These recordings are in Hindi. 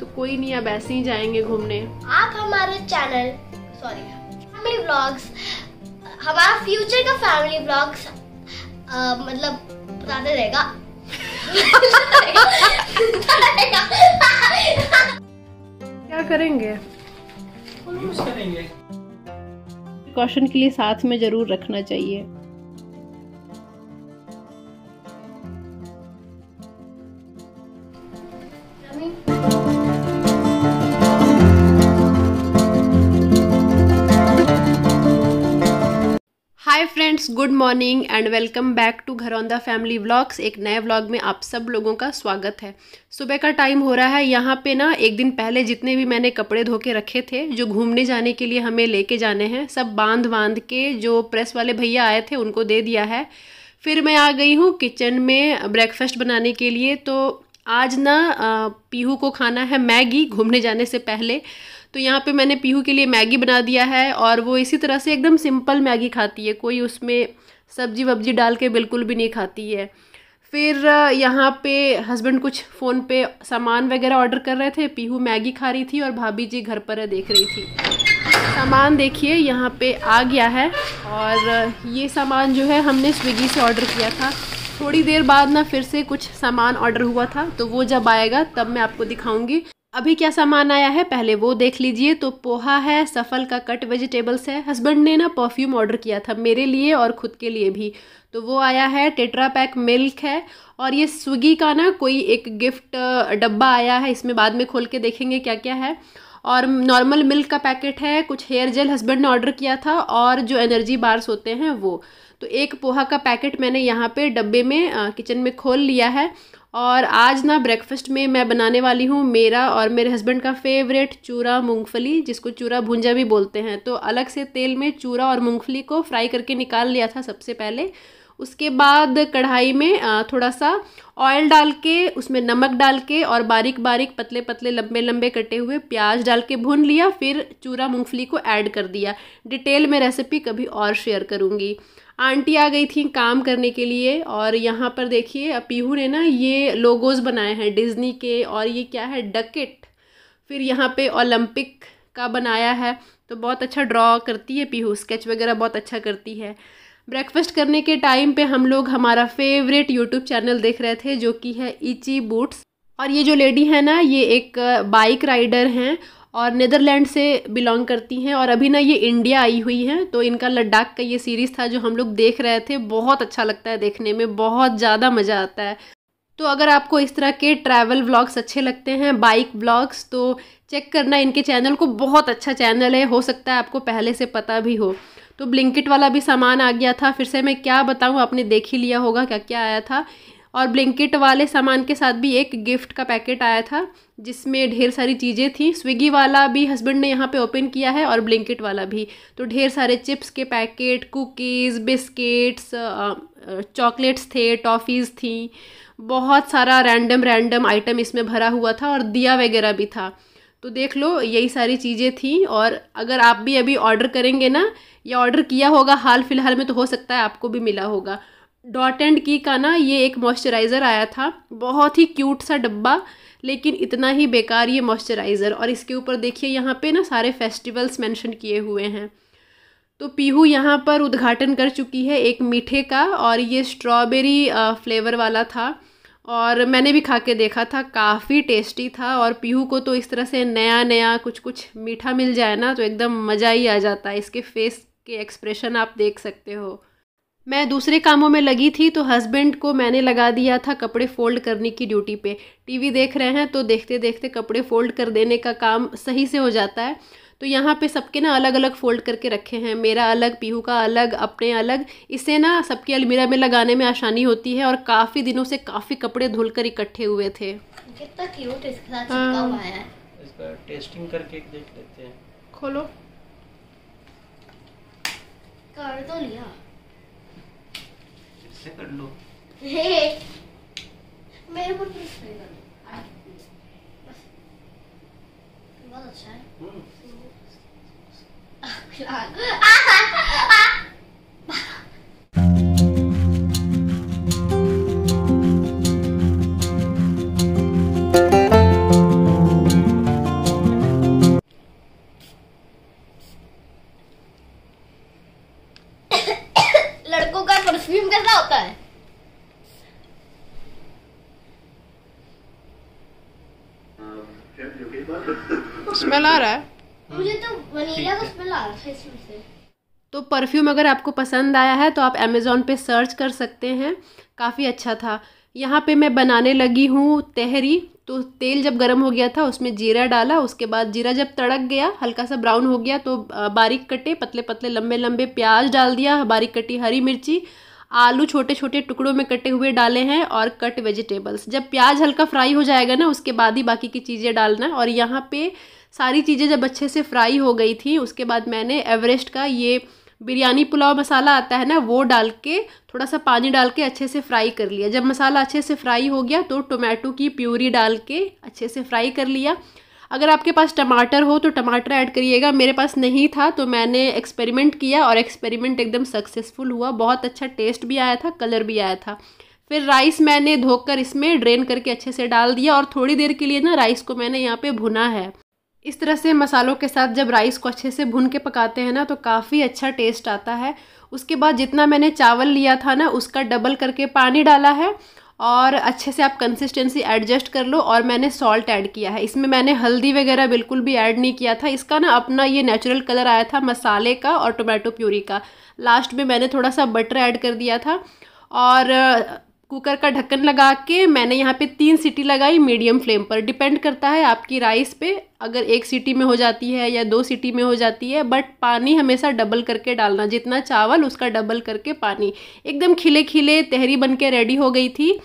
तो कोई नहीं अब ऐसे ही जाएंगे घूमने आप हमारे चैनल सॉरी फैमिली ब्लॉग्स हमारा फ्यूचर का फैमिली ब्लॉग्स मतलब बताते रहेगा क्या करेंगे प्रिकॉशन कॉशन के लिए साथ में जरूर रखना चाहिए hi friends good morning and welcome back to घर ऑन द फैमिली व्लॉग्स एक नए व्लॉग में आप सब लोगों का स्वागत है सुबह का टाइम हो रहा है यहाँ पे ना एक दिन पहले जितने भी मैंने कपड़े धो के रखे थे जो घूमने जाने के लिए हमें लेके जाने हैं सब बांध बांध के जो प्रेस वाले भैया आए थे उनको दे दिया है फिर मैं आ गई हूँ किचन में ब्रेकफास्ट बनाने के लिए तो आज ना पीहू को खाना है मैगी घूमने जाने से पहले तो यहाँ पे मैंने पीहू के लिए मैगी बना दिया है और वो इसी तरह से एकदम सिंपल मैगी खाती है कोई उसमें सब्जी वब्जी डाल के बिल्कुल भी नहीं खाती है फिर यहाँ पे हस्बैंड कुछ फ़ोन पे सामान वगैरह ऑर्डर कर रहे थे पीहू मैगी खा रही थी और भाभी जी घर पर देख रही थी सामान देखिए यहाँ पे आ गया है और ये सामान जो है हमने स्विगी से ऑर्डर किया था थोड़ी देर बाद ना फिर से कुछ सामान ऑर्डर हुआ था तो वो जब आएगा तब मैं आपको दिखाऊंगी अभी क्या सामान आया है पहले वो देख लीजिए तो पोहा है सफल का कट वेजिटेबल्स है हस्बैंड ने ना परफ्यूम ऑर्डर किया था मेरे लिए और ख़ुद के लिए भी तो वो आया है टेट्रा पैक मिल्क है और ये स्विगी का ना कोई एक गिफ्ट डब्बा आया है इसमें बाद में खोल के देखेंगे क्या क्या है और नॉर्मल मिल्क का पैकेट है कुछ हेयर जेल हस्बैंड ने ऑर्डर किया था और जो एनर्जी बार्स होते हैं वो तो एक पोहा का पैकेट मैंने यहाँ पे डब्बे में किचन में खोल लिया है और आज ना ब्रेकफास्ट में मैं बनाने वाली हूँ मेरा और मेरे हस्बैंड का फेवरेट चूरा मूंगफली जिसको चूरा भुंजा भी बोलते हैं तो अलग से तेल में चूरा और मूंगफली को फ्राई करके निकाल लिया था सबसे पहले उसके बाद कढ़ाई में थोड़ा सा ऑयल डाल के उसमें नमक डाल के और बारीक बारीक पतले पतले लंबे लंबे कटे हुए प्याज डाल के भून लिया फिर चूरा मूंगफली को ऐड कर दिया डिटेल में रेसिपी कभी और शेयर करूँगी आंटी आ गई थी काम करने के लिए और यहाँ पर देखिए पीहू ने ना ये लोगोज बनाए हैं डिज्नी के और ये क्या है डकेट फिर यहाँ पे ओलंपिक का बनाया है तो बहुत अच्छा ड्रॉ करती है पीहू स्केच वगैरह बहुत अच्छा करती है ब्रेकफास्ट करने के टाइम पे हम लोग हमारा फेवरेट यूट्यूब चैनल देख रहे थे जो कि है इची बूट्स और ये जो लेडी है ना ये एक बाइक राइडर हैं और नीदरलैंड से बिलोंग करती हैं और अभी ना ये इंडिया आई हुई हैं तो इनका लद्दाख का ये सीरीज़ था जो हम लोग देख रहे थे बहुत अच्छा लगता है देखने में बहुत ज़्यादा मज़ा आता है तो अगर आपको इस तरह के ट्रैवल व्लॉग्स अच्छे लगते हैं बाइक व्लॉग्स तो चेक करना इनके चैनल को बहुत अच्छा चैनल है हो सकता है आपको पहले से पता भी हो तो ब्लिंकिट वाला भी सामान आ गया था फिर से मैं क्या बताऊँ आपने देख ही लिया होगा क्या क्या आया था और ब्लिंकिट वाले सामान के साथ भी एक गिफ्ट का पैकेट आया था जिसमें ढेर सारी चीज़ें थी स्विगी वाला भी हस्बैंड ने यहाँ पे ओपन किया है और ब्लिंकिट वाला भी तो ढेर सारे चिप्स के पैकेट कुकीज़ बिस्किट्स चॉकलेट्स थे टॉफ़ीज़ थी बहुत सारा रैंडम रैंडम आइटम इसमें भरा हुआ था और दिया वगैरह भी था तो देख लो यही सारी चीज़ें थी और अगर आप भी अभी ऑर्डर करेंगे ना या ऑर्डर किया होगा हाल फिलहाल में तो हो सकता है आपको भी मिला होगा डॉट एंड की का ना ये एक मॉइस्चराइज़र आया था बहुत ही क्यूट सा डब्बा लेकिन इतना ही बेकार ये मॉइस्चराइज़र और इसके ऊपर देखिए यहाँ पे ना सारे फेस्टिवल्स मेंशन किए हुए हैं तो पीहू यहाँ पर उद्घाटन कर चुकी है एक मीठे का और ये स्ट्रॉबेरी फ्लेवर वाला था और मैंने भी खा के देखा था काफ़ी टेस्टी था और पीहू को तो इस तरह से नया नया कुछ कुछ मीठा मिल जाए ना तो एकदम मज़ा ही आ जाता है इसके फेस के एक्सप्रेशन आप देख सकते हो मैं दूसरे कामों में लगी थी तो हस्बैंड को मैंने लगा दिया था कपड़े फोल्ड करने की ड्यूटी पे टीवी देख रहे हैं तो देखते देखते कपड़े फोल्ड कर देने का काम सही से हो जाता है तो यहाँ पे सबके ना अलग अलग फोल्ड करके रखे हैं मेरा अलग पीहू का अलग अपने अलग इससे ना सबके अलमीरा में लगाने में आसानी होती है और काफ़ी दिनों से काफ़ी कपड़े धुल इकट्ठे हुए थे कितना हाँ। खोलो कर तो लिया से कर लो मेरे को प्लीज नहीं करना बहुत अच्छा है खिला बना रहा है मुझे तो वनीला का स्मेल आ रहा है इसमें से तो परफ्यूम अगर आपको पसंद आया है तो आप अमेज़ोन पे सर्च कर सकते हैं काफ़ी अच्छा था यहाँ पे मैं बनाने लगी हूँ तहरी तो तेल जब गर्म हो गया था उसमें जीरा डाला उसके बाद जीरा जब तड़क गया हल्का सा ब्राउन हो गया तो बारीक कटे पतले पतले लंबे लंबे प्याज डाल दिया बारीक कटी हरी मिर्ची आलू छोटे छोटे टुकड़ों में कटे हुए डाले हैं और कट वेजिटेबल्स जब प्याज हल्का फ्राई हो जाएगा ना उसके बाद ही बाकी की चीज़ें डालना और यहाँ पे सारी चीज़ें जब अच्छे से फ्राई हो गई थी उसके बाद मैंने एवरेस्ट का ये बिरयानी पुलाव मसाला आता है ना वो डाल के थोड़ा सा पानी डाल के अच्छे से फ्राई कर लिया जब मसाला अच्छे से फ्राई हो गया तो टोमेटो की प्यूरी डाल के अच्छे से फ्राई कर लिया अगर आपके पास टमाटर हो तो टमाटर ऐड करिएगा मेरे पास नहीं था तो मैंने एक्सपेरिमेंट किया और एक्सपेरिमेंट एकदम सक्सेसफुल हुआ बहुत अच्छा टेस्ट भी आया था कलर भी आया था फिर राइस मैंने धोकर इसमें ड्रेन करके अच्छे से डाल दिया और थोड़ी देर के लिए ना राइस को मैंने यहाँ पे भुना है इस तरह से मसालों के साथ जब राइस को अच्छे से भून के पकाते हैं ना तो काफ़ी अच्छा टेस्ट आता है उसके बाद जितना मैंने चावल लिया था ना उसका डबल करके पानी डाला है और अच्छे से आप कंसिस्टेंसी एडजस्ट कर लो और मैंने सॉल्ट ऐड किया है इसमें मैंने हल्दी वगैरह बिल्कुल भी ऐड नहीं किया था इसका ना अपना ये नेचुरल कलर आया था मसाले का और टोमेटो प्यूरी का लास्ट में मैंने थोड़ा सा बटर ऐड कर दिया था और कुकर का ढक्कन लगा के मैंने यहाँ पे तीन सीटी लगाई मीडियम फ्लेम पर डिपेंड करता है आपकी राइस पे अगर एक सीटी में हो जाती है या दो सीटी में हो जाती है बट पानी हमेशा डबल करके डालना जितना चावल उसका डबल करके पानी एकदम खिले खिले तहरी बन के रेडी हो गई थी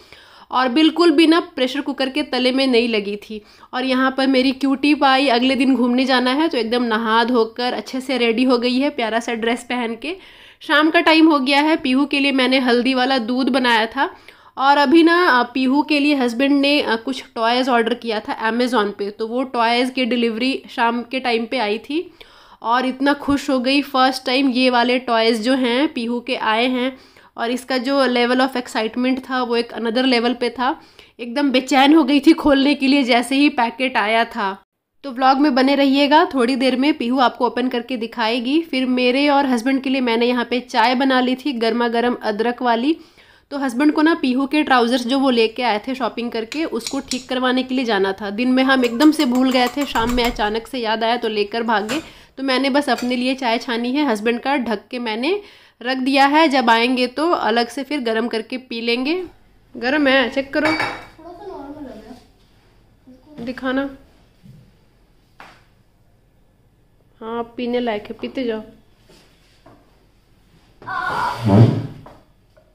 और बिल्कुल भी ना प्रेशर कुकर के तले में नहीं लगी थी और यहाँ पर मेरी क्यूटी पाई अगले दिन घूमने जाना है तो एकदम नहा धोकर अच्छे से रेडी हो गई है प्यारा सा ड्रेस पहन के शाम का टाइम हो गया है पीहू के लिए मैंने हल्दी वाला दूध बनाया था और अभी ना पीहू के लिए हस्बैंड ने कुछ टॉयज़ ऑर्डर किया था अमेज़ोन पे तो वो टॉयज़ की डिलीवरी शाम के टाइम पे आई थी और इतना खुश हो गई फर्स्ट टाइम ये वाले टॉयज़ जो हैं पीहू के आए हैं और इसका जो लेवल ऑफ एक्साइटमेंट था वो एक अनदर लेवल पे था एकदम बेचैन हो गई थी खोलने के लिए जैसे ही पैकेट आया था तो व्लॉग में बने रहिएगा थोड़ी देर में पीहू आपको ओपन करके दिखाएगी फिर मेरे और हस्बैंड के लिए मैंने यहाँ पे चाय बना ली थी गर्मा गर्म अदरक वाली तो हस्बैंड को ना पीहू के ट्राउज़र्स जो वो लेके आए थे शॉपिंग करके उसको ठीक करवाने के लिए जाना था दिन में हम एकदम से भूल गए थे शाम में अचानक से याद आया तो लेकर भागे तो मैंने बस अपने लिए चाय छानी है हस्बैंड का ढक के मैंने रख दिया है जब आएंगे तो अलग से फिर गर्म करके पी लेंगे गर्म है चेक करो दिखाना हाँ पीने लायक है पीते जाओ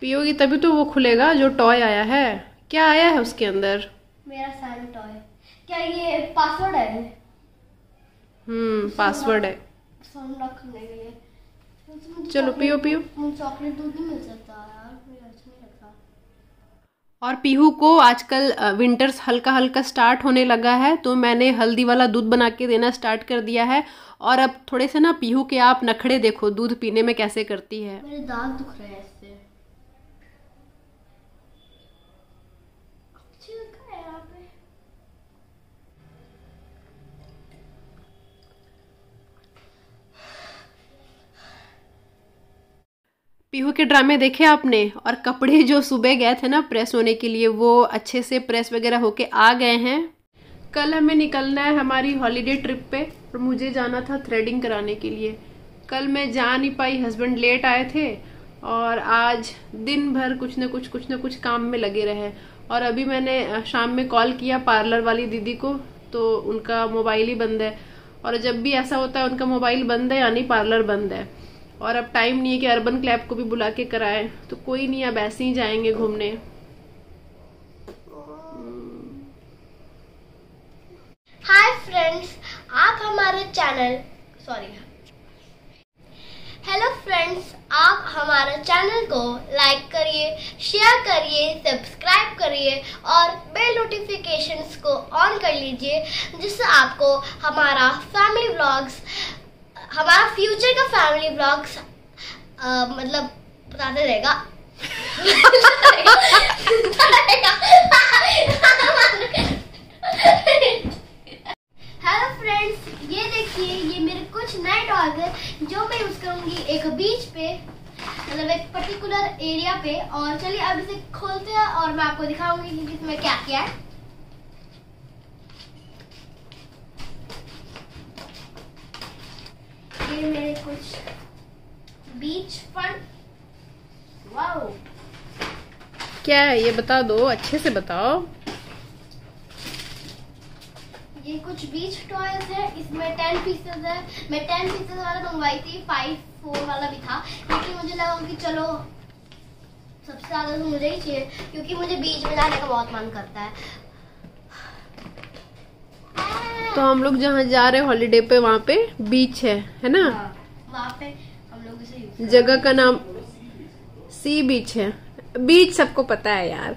पियोगी तभी तो वो खुलेगा जो टॉय आया है क्या आया है उसके अंदर मेरा सारा टॉय क्या ये पासवर्ड है हम्म पासवर्ड है के लिए चलो पियो पियो चॉकलेट दूध नहीं मिल सकता और पीहू को आजकल विंटर्स हल्का हल्का स्टार्ट होने लगा है तो मैंने हल्दी वाला दूध बना के देना स्टार्ट कर दिया है और अब थोड़े से ना पीहू के आप नखड़े देखो दूध पीने में कैसे करती है मेरे दांत दुख रहे हैं पीहू के ड्रामे देखे आपने और कपड़े जो सुबह गए थे ना प्रेस होने के लिए वो अच्छे से प्रेस वगैरह होके आ गए हैं कल हमें निकलना है हमारी हॉलीडे ट्रिप पे और मुझे जाना था थ्रेडिंग कराने के लिए कल मैं जा नहीं पाई हस्बैंड लेट आए थे और आज दिन भर कुछ न कुछ कुछ न कुछ काम में लगे रहे और अभी मैंने शाम में कॉल किया पार्लर वाली दीदी को तो उनका मोबाइल ही बंद है और जब भी ऐसा होता है उनका मोबाइल बंद है यानी पार्लर बंद है और अब टाइम नहीं है कि अर्बन क्लैब को भी बुला के कराए तो कोई नहीं अब ऐसे ही जाएंगे घूमने हाय फ्रेंड्स आप हमारे चैनल सॉरी हेलो फ्रेंड्स आप हमारे चैनल को लाइक करिए शेयर करिए सब्सक्राइब करिए और बेल नोटिफिकेशंस को ऑन कर लीजिए जिससे आपको हमारा फैमिली व्लॉग्स हमारा फ्यूचर का फैमिली ब्लॉग मतलब बताते रहेगा हेलो फ्रेंड्स ये देखिए ये मेरे कुछ नए डॉग है जो मैं यूज करूंगी एक बीच पे मतलब एक पर्टिकुलर एरिया पे और चलिए अब इसे खोलते हैं और मैं आपको दिखाऊंगी कि इसमें क्या क्या है ये मेरे कुछ बीच पर वाओ क्या है ये बता दो अच्छे से बताओ ये कुछ बीच टॉयज है इसमें टेन पीसेस है मैं टेन पीसेस वाला मंगवाई थी फाइव फोर वाला भी था लेकिन मुझे लगा कि चलो सबसे ज़्यादा तो मुझे ही चाहिए क्योंकि मुझे बीच में जाने का बहुत मन करता है तो हम लोग जहाँ जा रहे हॉलीडे पे वहाँ पे बीच है है ना हाँ, वहाँ पे हम लोग जगह का नाम सी बीच है बीच सबको पता है यार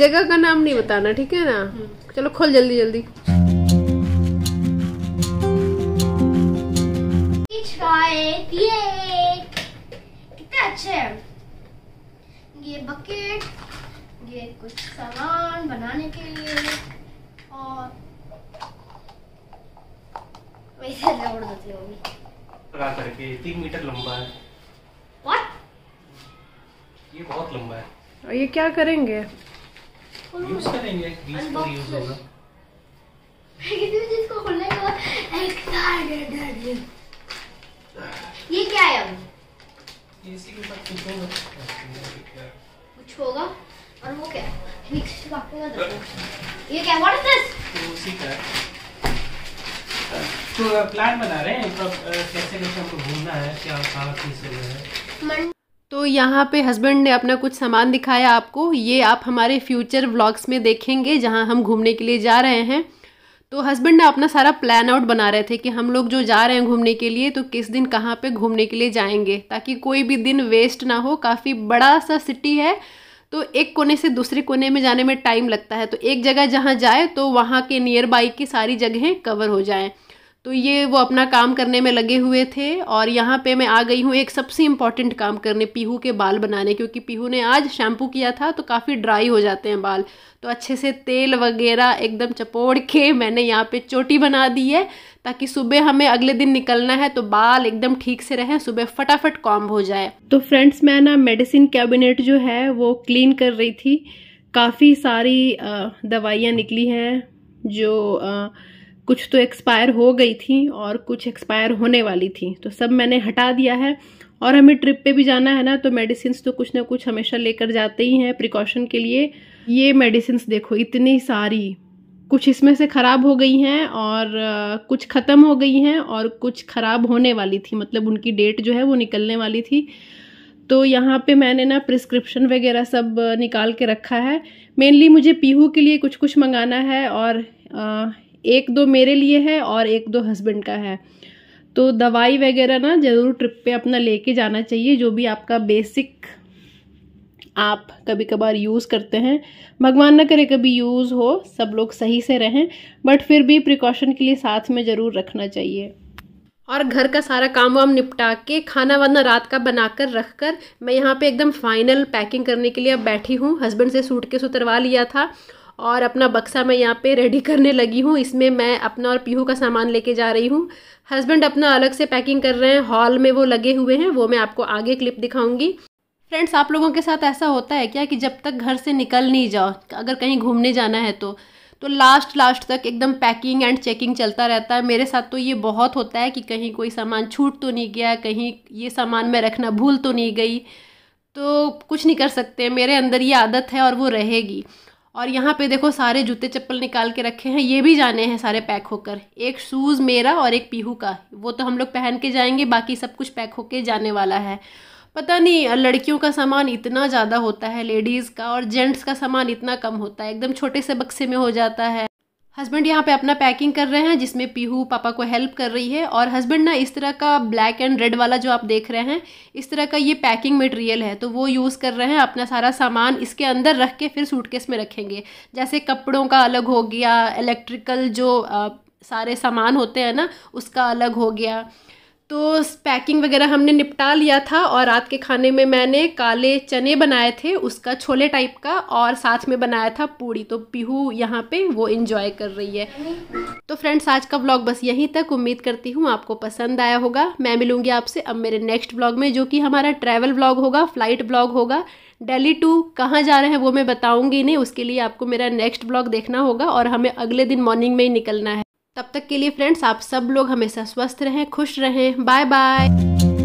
जगह का नाम नहीं बताना ठीक है ना हम्म। चलो खोल जल्दी जल्दी कितना अच्छा है ये बकेट ये कुछ सामान बनाने के लिए और करके तो तीन मीटर लंबा है What? ये बहुत लंबा है और ये क्या करेंगे यूज करेंगे पर यूज होगा खोलने एक ये क्या है अब इसी के साथ कुछ होगा कुछ होगा और वो क्या का आपको ये क्या व्हाट इज दिस उसी का तो प्लान बना रहे हैं कैसे कैसे हमको घूमना है क्या चीज़ है तो यहाँ पे हस्बैंड ने अपना कुछ सामान दिखाया आपको ये आप हमारे फ्यूचर व्लॉग्स में देखेंगे जहाँ हम घूमने के लिए जा रहे हैं तो हस्बैंड ने अपना सारा प्लान आउट बना रहे थे कि हम लोग जो जा रहे हैं घूमने के लिए तो किस दिन कहाँ पे घूमने के लिए जाएंगे ताकि कोई भी दिन वेस्ट ना हो काफ़ी बड़ा सा सिटी है तो एक कोने से दूसरे कोने में जाने में टाइम लगता है तो एक जगह जहाँ जाए तो वहाँ के नियर बाई की सारी जगहें कवर हो जाएँ तो ये वो अपना काम करने में लगे हुए थे और यहाँ पे मैं आ गई हूँ एक सबसे इम्पॉर्टेंट काम करने पीहू के बाल बनाने क्योंकि पीहू ने आज शैम्पू किया था तो काफ़ी ड्राई हो जाते हैं बाल तो अच्छे से तेल वगैरह एकदम चपोड़ के मैंने यहाँ पे चोटी बना दी है ताकि सुबह हमें अगले दिन निकलना है तो बाल एकदम ठीक से रहें सुबह फटाफट कॉम्ब हो जाए तो फ्रेंड्स मैं ना मेडिसिन कैबिनेट जो है वो क्लीन कर रही थी काफ़ी सारी दवाइयाँ निकली हैं जो आ, कुछ तो एक्सपायर हो गई थी और कुछ एक्सपायर होने वाली थी तो सब मैंने हटा दिया है और हमें ट्रिप पे भी जाना है ना तो मेडिसिन तो कुछ ना कुछ हमेशा लेकर जाते ही हैं प्रिकॉशन के लिए ये मेडिसिन देखो इतनी सारी कुछ इसमें से ख़राब हो गई हैं और कुछ ख़त्म हो गई हैं और कुछ ख़राब होने वाली थी मतलब उनकी डेट जो है वो निकलने वाली थी तो यहाँ पे मैंने ना प्रिस्क्रिप्शन वगैरह सब निकाल के रखा है मेनली मुझे पीहू के लिए कुछ कुछ मंगाना है और एक दो मेरे लिए है और एक दो हस्बैंड का है तो दवाई वगैरह ना ज़रूर ट्रिप पे अपना लेके जाना चाहिए जो भी आपका बेसिक आप कभी कभार यूज़ करते हैं भगवान ना करे कभी यूज़ हो सब लोग सही से रहें बट फिर भी प्रिकॉशन के लिए साथ में ज़रूर रखना चाहिए और घर का सारा काम वाम निपटा के खाना वाना रात का बनाकर रख कर मैं यहाँ पे एकदम फाइनल पैकिंग करने के लिए अब बैठी हूँ हस्बैंड से सूट के सुतरवा लिया था और अपना बक्सा मैं यहाँ पे रेडी करने लगी हूँ इसमें मैं अपना और पीहू का सामान लेके जा रही हूँ हस्बैंड अपना अलग से पैकिंग कर रहे हैं हॉल में वो लगे हुए हैं वो मैं आपको आगे क्लिप दिखाऊंगी फ्रेंड्स आप लोगों के साथ ऐसा होता है क्या कि जब तक घर से निकल नहीं जाओ अगर कहीं घूमने जाना है तो तो लास्ट लास्ट तक एकदम पैकिंग एंड चेकिंग चलता रहता है मेरे साथ तो ये बहुत होता है कि कहीं कोई सामान छूट तो नहीं गया कहीं ये सामान मैं रखना भूल तो नहीं गई तो कुछ नहीं कर सकते मेरे अंदर ये आदत है और वो रहेगी और यहाँ पे देखो सारे जूते चप्पल निकाल के रखे हैं ये भी जाने हैं सारे पैक होकर एक शूज़ मेरा और एक पीहू का वो तो हम लोग पहन के जाएंगे बाकी सब कुछ पैक होके जाने वाला है पता नहीं लड़कियों का सामान इतना ज़्यादा होता है लेडीज़ का और जेंट्स का सामान इतना कम होता है एकदम छोटे से बक्से में हो जाता है हस्बैंड यहाँ पे अपना पैकिंग कर रहे हैं जिसमें पीहू पापा को हेल्प कर रही है और हस्बैंड ना इस तरह का ब्लैक एंड रेड वाला जो आप देख रहे हैं इस तरह का ये पैकिंग मटेरियल है तो वो यूज़ कर रहे हैं अपना सारा सामान इसके अंदर रख के फिर सूटकेस में रखेंगे जैसे कपड़ों का अलग हो गया इलेक्ट्रिकल जो आ, सारे सामान होते हैं ना उसका अलग हो गया तो पैकिंग वगैरह हमने निपटा लिया था और रात के खाने में मैंने काले चने बनाए थे उसका छोले टाइप का और साथ में बनाया था पूड़ी तो पीहू यहाँ पे वो इन्जॉय कर रही है तो फ्रेंड्स आज का ब्लॉग बस यहीं तक उम्मीद करती हूँ आपको पसंद आया होगा मैं मिलूँगी आपसे अब मेरे नेक्स्ट ब्लॉग में जो कि हमारा ट्रैवल ब्लॉग होगा फ्लाइट ब्लॉग होगा दिल्ली टू कहाँ जा रहे हैं वो मैं बताऊँगी नहीं उसके लिए आपको मेरा नेक्स्ट ब्लॉग देखना होगा और हमें अगले दिन मॉर्निंग में ही निकलना है तब तक के लिए फ्रेंड्स आप सब लोग हमेशा स्वस्थ रहें खुश रहें बाय बाय